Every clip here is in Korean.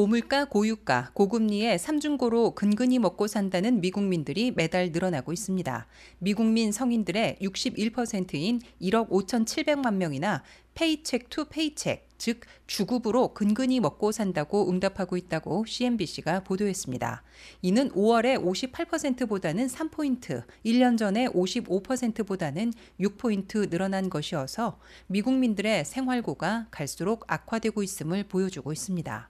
고물가, 고유가, 고금리에 삼중고로 근근히 먹고 산다는 미국민들이 매달 늘어나고 있습니다. 미국민 성인들의 61%인 1억 5,700만 명이나 페이첵 투 페이첵, 즉 주급으로 근근히 먹고 산다고 응답하고 있다고 CNBC가 보도했습니다. 이는 5월에 58%보다는 3포인트, 1년 전에 55%보다는 6포인트 늘어난 것이어서 미국민들의 생활고가 갈수록 악화되고 있음을 보여주고 있습니다.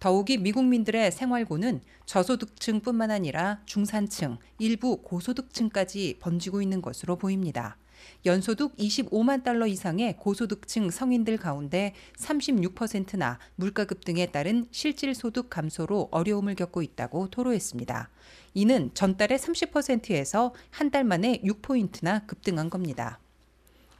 더욱이 미국민들의 생활고는 저소득층뿐만 아니라 중산층, 일부 고소득층까지 번지고 있는 것으로 보입니다. 연소득 25만 달러 이상의 고소득층 성인들 가운데 36%나 물가 급등에 따른 실질 소득 감소로 어려움을 겪고 있다고 토로했습니다. 이는 전달의 30%에서 한 달 만에 6포인트나 급등한 겁니다.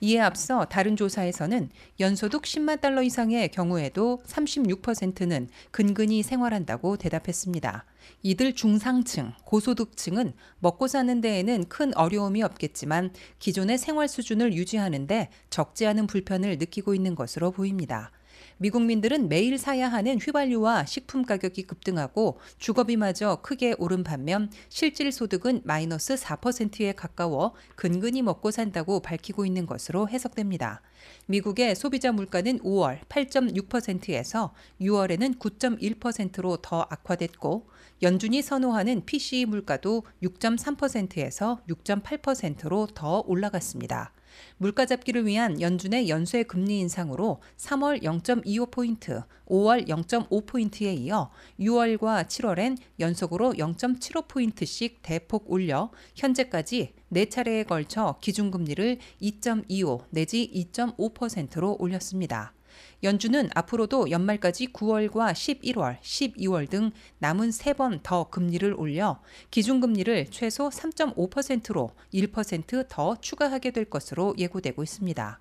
이에 앞서 다른 조사에서는 연소득 10만 달러 이상의 경우에도 36%는 근근히 생활한다고 대답했습니다. 이들 중상층, 고소득층은 먹고 사는 데에는 큰 어려움이 없겠지만 기존의 생활 수준을 유지하는데 적지 않은 불편을 느끼고 있는 것으로 보입니다. 미국민들은 매일 사야 하는 휘발유와 식품 가격이 급등하고 주거비마저 크게 오른 반면 실질 소득은 마이너스 4%에 가까워 근근히 먹고 산다고 밝히고 있는 것으로 해석됩니다. 미국의 소비자 물가는 5월 8.6%에서 6월에는 9.1%로 더 악화됐고 연준이 선호하는 PCE 물가도 6.3%에서 6.8%로 더 올라갔습니다. 물가 잡기를 위한 연준의 연쇄 금리 인상으로 3월 0.25포인트, 5월 0.5포인트에 이어 6월과 7월엔 연속으로 0.75포인트씩 대폭 올려 현재까지 4차례에 걸쳐 기준금리를 2.25 내지 2.5%로 올렸습니다. 연준은 앞으로도 연말까지 9월과 11월, 12월 등 남은 3번 더 금리를 올려 기준금리를 최소 3.5%로 1%더 추가하게 될 것으로 예고되고 있습니다.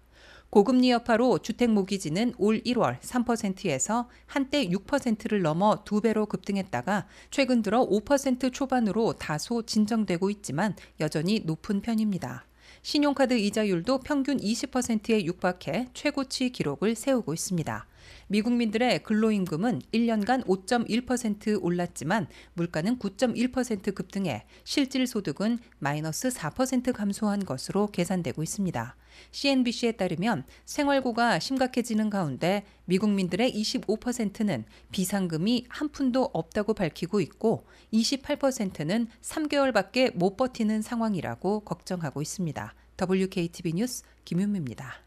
고금리 여파로 주택 모기지는 올 1월 3%에서 한때 6%를 넘어 2 배로 급등했다가 최근 들어 5% 초반으로 다소 진정되고 있지만 여전히 높은 편입니다. 신용카드 이자율도 평균 20%에 육박해 최고치 기록을 세우고 있습니다. 미국민들의 근로임금은 1년간 5.1% 올랐지만 물가는 9.1% 급등해 실질 소득은 마이너스 4% 감소한 것으로 계산되고 있습니다. CNBC에 따르면 생활고가 심각해지는 가운데 미국민들의 25%는 비상금이 한 푼도 없다고 밝히고 있고 28%는 3개월밖에 못 버티는 상황이라고 걱정하고 있습니다. WKTV 뉴스 김윤미입니다.